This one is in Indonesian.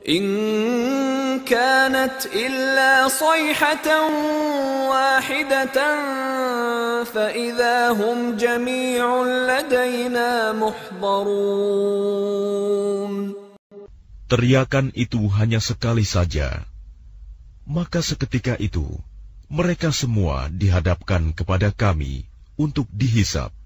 Teriakan itu hanya sekali saja. Maka seketika itu, mereka semua dihadapkan kepada kami untuk dihisap.